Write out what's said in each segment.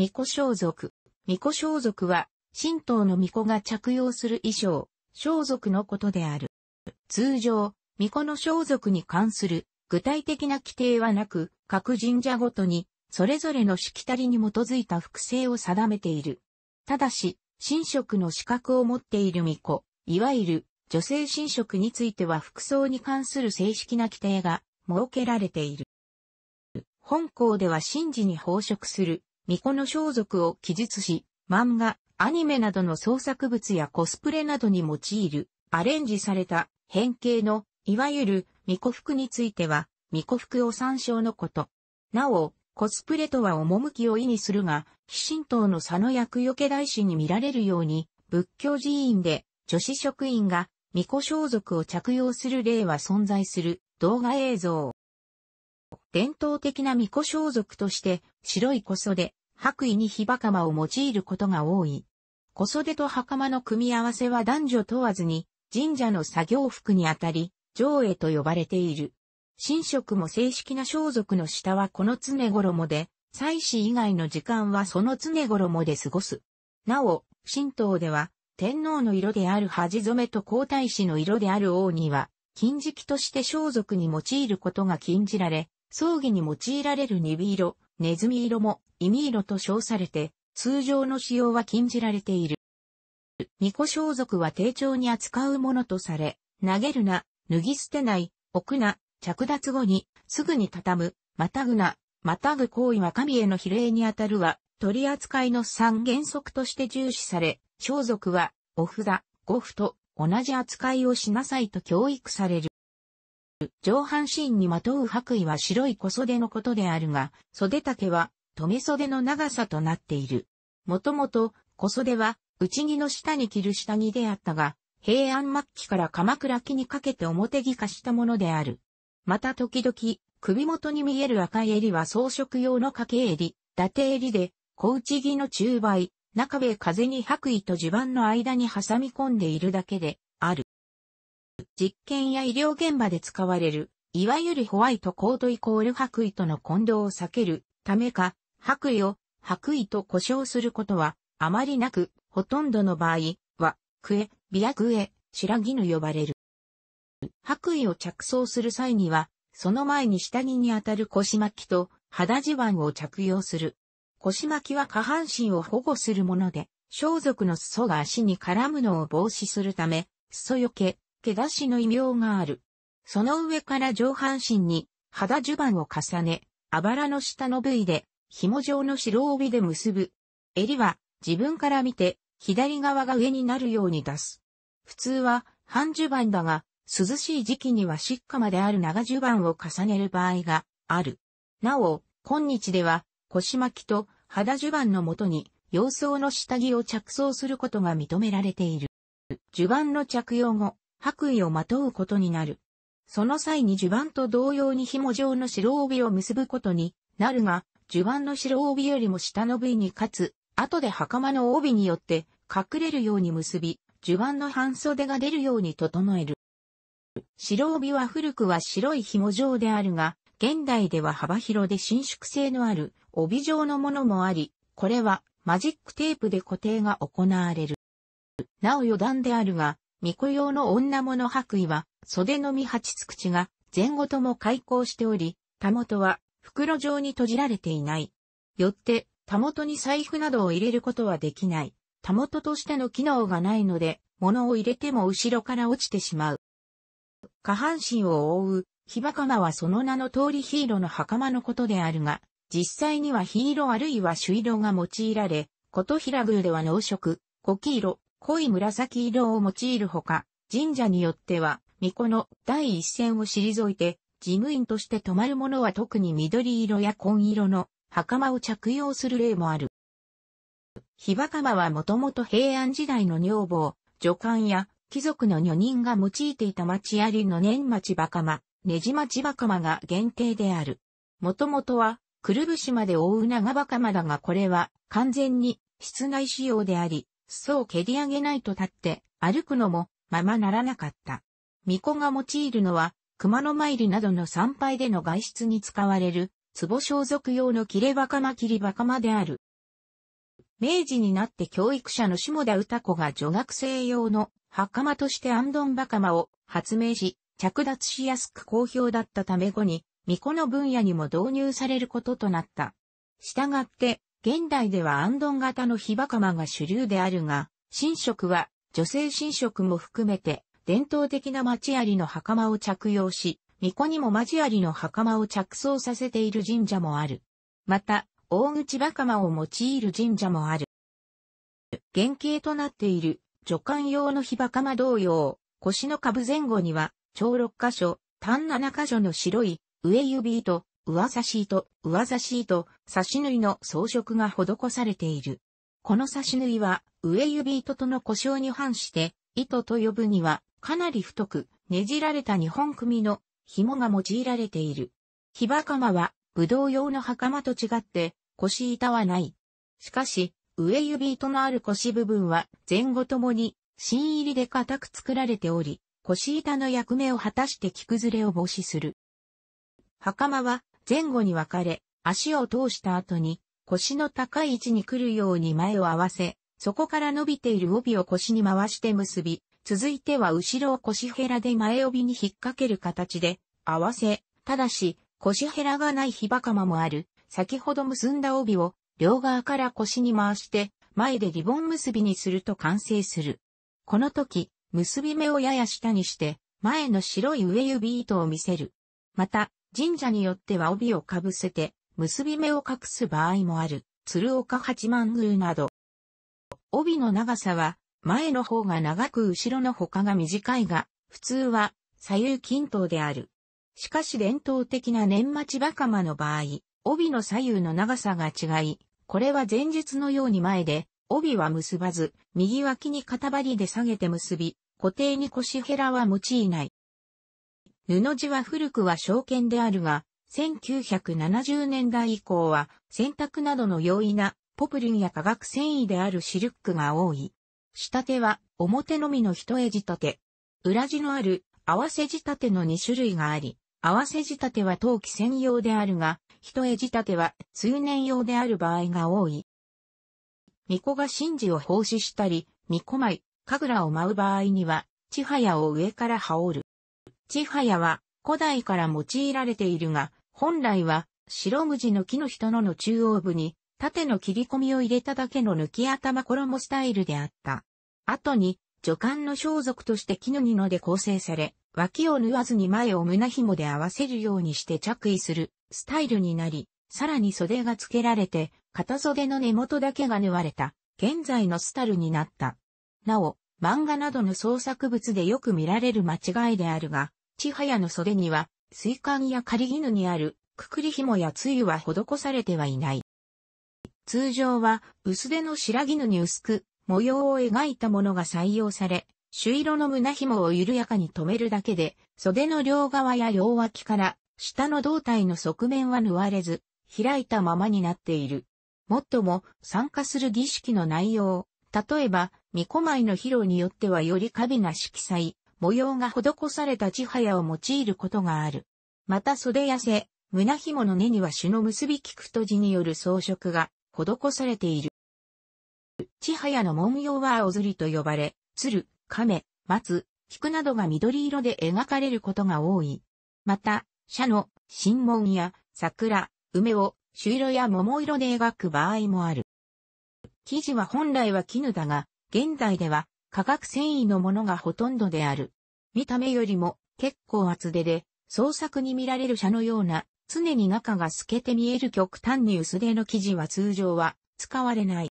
巫女装束。巫女装束は、神道の巫女が着用する衣装、装束のことである。通常、巫女の装束に関する具体的な規定はなく、各神社ごとに、それぞれのしきたりに基づいた複製を定めている。ただし、神職の資格を持っている巫女、いわゆる女性神職については服装に関する正式な規定が設けられている。本校では神事に奉職する巫女の装束を記述し、漫画、アニメなどの創作物やコスプレなどに用いる、アレンジされた変形の、いわゆる巫女服については、巫女服を参照のこと。なお、コスプレとは趣を意味するが、非神道の佐野役除け大師に見られるように、仏教寺院で女子職員が巫女装束を着用する例は存在する動画映像。伝統的な巫女装束として白い小袖、白衣に火袴を用いることが多い。小袖と袴の組み合わせは男女問わずに、神社の作業服にあたり、上絵と呼ばれている。神職も正式な装束の下はこの常衣で、祭祀以外の時間はその常衣で過ごす。なお、神道では、天皇の色である恥染めと皇太子の色である王には、金色として装束に用いることが禁じられ、葬儀に用いられる鈍色、ネズミ色もイミ色と称されて、通常の使用は禁じられている。二個装束は丁重に扱うものとされ、投げるな、脱ぎ捨てない、置くな、着脱後に、すぐに畳む、またぐな、またぐ行為は神への比例にあたるは、取り扱いの三原則として重視され、装束は、お札、五符と同じ扱いをしなさいと教育される。上半身にまとう白衣は白い小袖のことであるが、袖丈は、留袖の長さとなっている。もともと、小袖は、内着の下に着る下着であったが、平安末期から鎌倉期にかけて表着化したものである。また時々、首元に見える赤い襟は装飾用の掛け襟、伊達襟で、小内着の中梅、中部風に白衣と地盤の間に挟み込んでいるだけで、ある。実験や医療現場で使われる、いわゆるホワイトコードイコール白衣との混同を避けるためか、白衣を白衣と呼称することはあまりなく、ほとんどの場合は、クエ、ビアクエ、白ギヌ呼ばれる。白衣を着装する際には、その前に下着にあたる腰巻きと肌地盤を着用する。腰巻きは下半身を保護するもので、装束の裾が足に絡むのを防止するため、裾よけ、毛出しの異名がある。その上から上半身に肌襦袢を重ね、あばらの下の部位で紐状の白帯で結ぶ。襟は自分から見て左側が上になるように出す。普通は半襦袢だが、涼しい時期には湿下まである長襦袢を重ねる場合がある。なお、今日では腰巻きと肌襦袢のもとに洋装の下着を着装することが認められている。襦袢の着用後、白衣をまとうことになる。その際に襦袢と同様に紐状の白帯を結ぶことになるが、襦袢の白帯よりも下の部位にかつ、後で袴の帯によって隠れるように結び、襦袢の半袖が出るように整える。白帯は古くは白い紐状であるが、現代では幅広で伸縮性のある帯状のものもあり、これはマジックテープで固定が行われる。なお余談であるが、巫女用の女物白衣は、袖のみ八つ口が、前後とも開口しており、たもとは、袋状に閉じられていない。よって、たもとに財布などを入れることはできない。たもととしての機能がないので、物を入れても後ろから落ちてしまう。下半身を覆う、ヒバカマはその名の通りヒーローの袴のことであるが、実際にはヒーローあるいは朱色が用いられ、琴平宮では農色、古黄色、濃い紫色を用いるほか、神社によっては、巫女の第一線を退いて、事務員として泊まる者は特に緑色や紺色の袴を着用する例もある。火袴はもともと平安時代の女房、女官や貴族の女人が用いていた町ありの年町袴、ねじ町袴が限定である。もともとは、くるぶしまで覆う長袴だがこれは完全に室内仕様であり、裾を蹴り上げないと立って歩くのもままならなかった。巫女が用いるのは熊野参りなどの参拝での外出に使われる壺装束用の切れ若間切り若間である。明治になって教育者の下田歌子が女学生用の袴としてアンドンバカマを発明し、着脱しやすく好評だったため後に、巫女の分野にも導入されることとなった。したがって、現代ではアンドン型の火場釜が主流であるが、神職は女性神職も含めて伝統的な町ありの袴を着用し、巫女にも町ありの袴を着装させている神社もある。また、大口袴を用いる神社もある。原型となっている助官用の火場釜同様、腰の下部前後には、長六箇所、単七箇所の白い上指と上差し糸、上差し糸、差し縫いの装飾が施されている。この差し縫いは、上指糸との故障に反して、糸と呼ぶには、かなり太く、ねじられた日本組の紐が用いられている。ひばかまは、武道用の袴と違って、腰板はない。しかし、上指糸のある腰部分は、前後ともに、芯入りで固く作られており、腰板の役目を果たして着崩れを防止する。袴は、前後に分かれ、足を通した後に腰の高い位置に来るように前を合わせ、そこから伸びている帯を腰に回して結び、続いては後ろを腰ヘラで前帯に引っ掛ける形で合わせ、ただし腰ヘラがない火かまもある、先ほど結んだ帯を両側から腰に回して前でリボン結びにすると完成する。この時、結び目をやや下にして前の白い上指糸を見せる。また、神社によっては帯をかぶせて、結び目を隠す場合もある、鶴岡八幡宮など。帯の長さは、前の方が長く後ろの他が短いが、普通は左右均等である。しかし伝統的な年末バカマの場合、帯の左右の長さが違い、これは前日のように前で、帯は結ばず、右脇に塊張りで下げて結び、固定に腰ヘラは用いない。布地は古くは証券であるが、1970年代以降は洗濯などの容易なポプリンや化学繊維であるシルックが多い。下手は表のみの一重仕立て。裏地のある合わせ仕立ての2種類があり、合わせ仕立ては陶器専用であるが、一重仕立ては通年用である場合が多い。巫女が神事を奉仕したり、巫女舞、神楽を舞う場合には、千早を上から羽織る。ちはやは古代から用いられているが、本来は白無地の木の人のの中央部に縦の切り込みを入れただけの抜き頭衣スタイルであった。後に、助官の装束として絹布で構成され、脇を縫わずに前を胸紐で合わせるようにして着衣するスタイルになり、さらに袖が付けられて、片袖の根元だけが縫われた、現在のスタルになった。なお、漫画などの創作物でよく見られる間違いであるが、ちはやの袖には、水管や仮絹にある、くくり紐やつゆは施されてはいない。通常は、薄手の白絹に薄く、模様を描いたものが採用され、朱色の胸紐を緩やかに留めるだけで、袖の両側や両脇から、下の胴体の側面は縫われず、開いたままになっている。もっとも、参加する儀式の内容、例えば、巫女舞の披露によってはより過敏な色彩、模様が施された地はやを用いることがある。また袖や背、胸紐の根には種の結び菊と字による装飾が施されている。地はやの文様は青ずりと呼ばれ、鶴、亀、松、菊などが緑色で描かれることが多い。また、社の新門や桜、梅を朱色や桃色で描く場合もある。生地は本来は絹だが、現代では化学繊維のものがほとんどである。見た目よりも結構厚手で、創作に見られる車のような、常に中が透けて見える極端に薄手の生地は通常は使われない。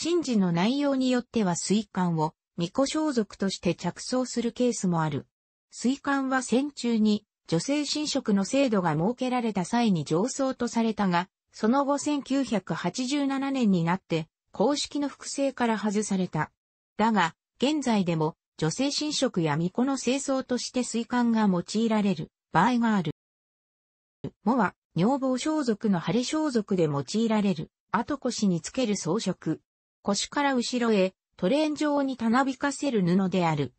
神事の内容によっては水管を巫女装束として着想するケースもある。水管は戦中に女性侵食の制度が設けられた際に上層とされたが、その後1987年になって公式の複製から外された。だが、現在でも女性侵食や巫女の清掃として水管が用いられる場合がある。もは、女房装束の晴れ装束で用いられる、後腰につける装飾。腰から後ろへ、トレーン状にたなびかせる布である。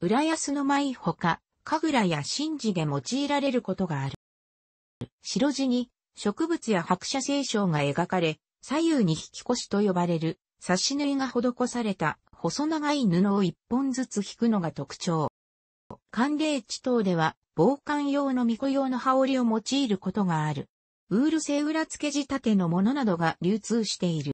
浦安の舞ほか、神楽や神事で用いられることがある。白地に、植物や白写聖書が描かれ、左右に引き越しと呼ばれる、差し縫いが施された細長い布を一本ずつ引くのが特徴。寒冷地等では、防寒用の巫女用の羽織を用いることがある。ウール製裏付け仕立てのものなどが流通している。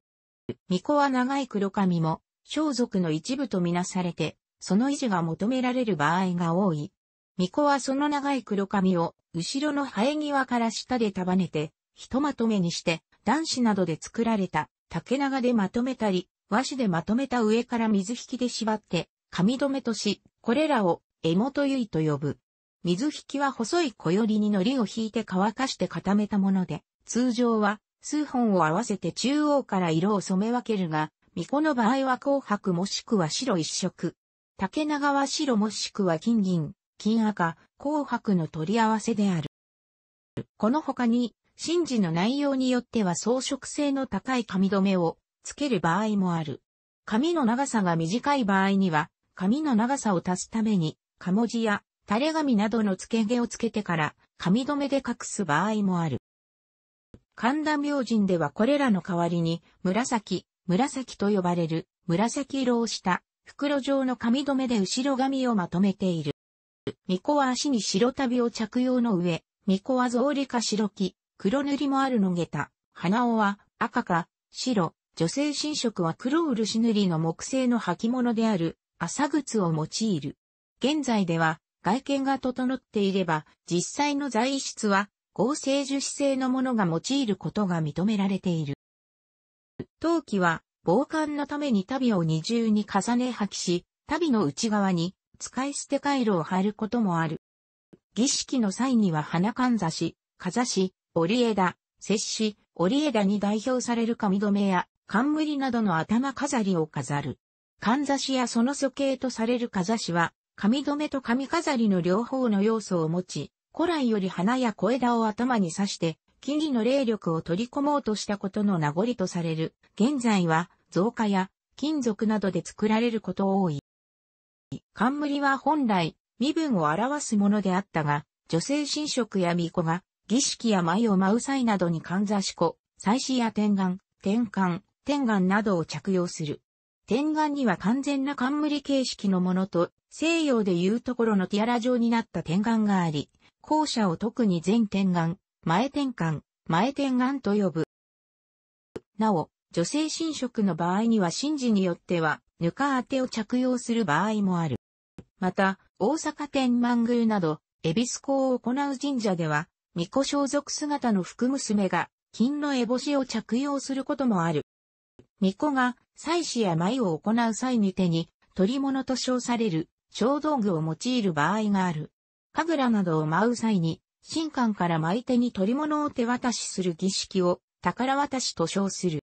巫女は長い黒髪も、装束の一部とみなされて、その維持が求められる場合が多い。巫女はその長い黒髪を、後ろの生え際から下で束ねて、ひとまとめにして、男子などで作られた竹長でまとめたり、和紙でまとめた上から水引で縛って、紙留めとし、これらを、絵元結と呼ぶ。水引は細い小よりに糊を引いて乾かして固めたもので、通常は数本を合わせて中央から色を染め分けるが、巫女の場合は紅白もしくは白一色。竹長は白もしくは金銀、金赤、紅白の取り合わせである。この他に、神事の内容によっては装飾性の高い髪留めを、つける場合もある。髪の長さが短い場合には、髪の長さを足すために、かもじや垂れ髪などの付け毛をつけてから、髪留めで隠す場合もある。神田明神ではこれらの代わりに、紫、紫と呼ばれる、紫色をした袋状の髪留めで後ろ髪をまとめている。巫女は足に白旅を着用の上、巫女は草履か白木、黒塗りもあるのげた、鼻緒は赤か白、女性神職は黒漆塗りの木製の履物である朝靴を用いる。現在では外見が整っていれば実際の材質は合成樹脂製のものが用いることが認められている。陶器は防寒のために足袋を二重に重ね履きし、足袋の内側に使い捨て回路を貼ることもある。儀式の際には花かんざし、かざし、折枝、摂氏、折枝に代表される髪留めや冠などの頭飾りを飾る。かんざしやその素形とされるかざしは、髪留めと髪飾りの両方の要素を持ち、古来より花や小枝を頭に刺して、木々の霊力を取り込もうとしたことの名残とされる。現在は、造花や金属などで作られること多い。冠は本来、身分を表すものであったが、女性神職や巫女が、儀式や舞を舞う際などにかんざし子、祭祀や天眼、転換、天眼などを着用する。天眼には完全な冠形式のものと、西洋でいうところのティアラ状になった天眼があり、後者を特に前天眼、前天眼、前天眼と呼ぶ。なお、女性神職の場合には神事によっては、ぬか当てを着用する場合もある。また、大阪天満宮など、恵比寿港を行う神社では、巫女装束姿の福娘が、金の烏帽子を着用することもある。巫女が祭祀や舞を行う際に手に、取り物と称される、小道具を用いる場合がある。神楽などを舞う際に、神官から舞手に取り物を手渡しする儀式を、宝渡しと称する。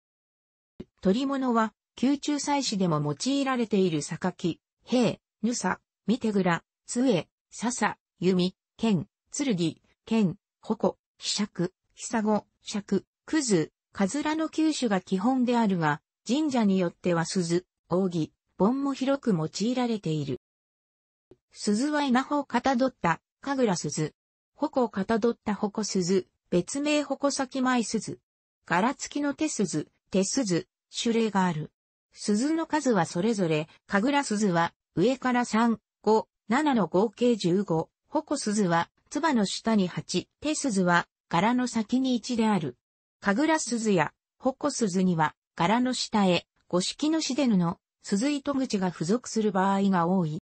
取り物は、宮中祭祀でも用いられている榊、兵、ぬさ、みてぐら、杖、笹、弓、剣、剣、剣、矛、ひしゃく、ひさご、しゃく、くず、かずらの九種が基本であるが、神社によっては鈴、扇、盆も広く用いられている。鈴は稲穂をかたどった、神楽鈴。矛をかたどった矛鈴、別名矛先前鈴。柄付きの手鈴、手鈴、種類がある。鈴の数はそれぞれ、神楽鈴は上から3、5、7の合計15、矛鈴は、唾の下に8、手鈴は、柄の先に1である。神楽鈴や、矛鈴には、柄の下へ、五色のシデヌの、鈴糸口が付属する場合が多い。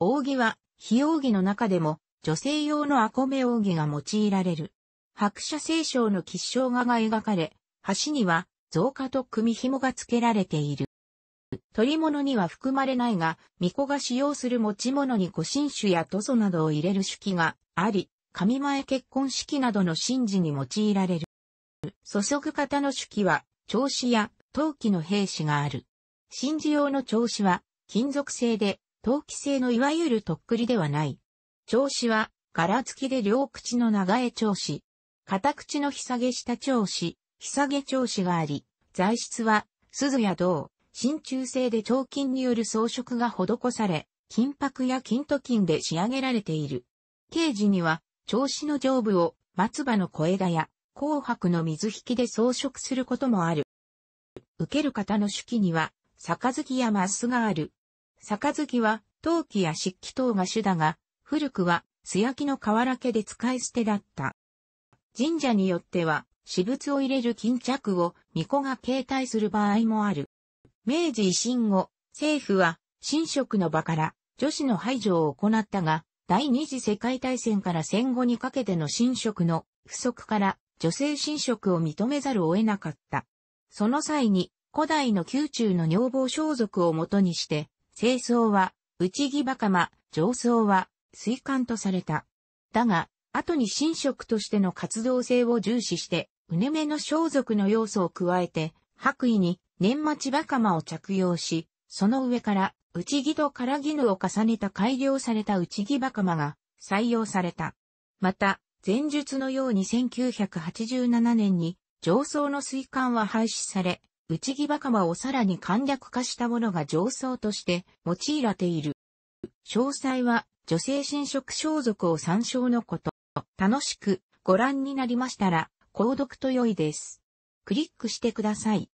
扇は、非扇の中でも、女性用のアコメ扇が用いられる。白車聖章の吉祥画が描かれ、端には、造花と組紐が付けられている。取り物には含まれないが、巫女が使用する持ち物に五神種や塗素などを入れる手記があり、神前結婚式などの神事に用いられる。注ぐ方の手記は、調子や陶器の兵士がある。真珠用の調子は金属製で陶器製のいわゆるとっくりではない。調子は柄付きで両口の長江調子、片口のひさげ下調子、ひさげ調子があり、材質は鈴や銅、真鍮製で彫金による装飾が施され、金箔や金と金で仕上げられている。刑事には、調子の上部を松葉の小枝や紅白の水引きで装飾することもある。受ける方の手記には、杯やマスがある。杯は、陶器や漆器等が主だが、古くは、素焼きの瓦家で使い捨てだった。神社によっては、私物を入れる巾着を巫女が携帯する場合もある。明治維新後、政府は、神職の場から女子の排除を行ったが、第二次世界大戦から戦後にかけての神職の不足から女性侵食を認めざるを得なかった。その際に、古代の宮中の女房装束をもとにして、清掃は、内木バカマ、上層は、水管とされた。だが、後に神職としての活動性を重視して、うねめの装束の要素を加えて、白衣に年末バカマを着用し、その上から内木と唐絹を重ねた改良された内木バカマが採用された。また、前述のように1987年に上層の水管は廃止され、内木場川をさらに簡略化したものが上層として用いられている。詳細は女性侵食装束を参照のこと。楽しくご覧になりましたら、購読と良いです。クリックしてください。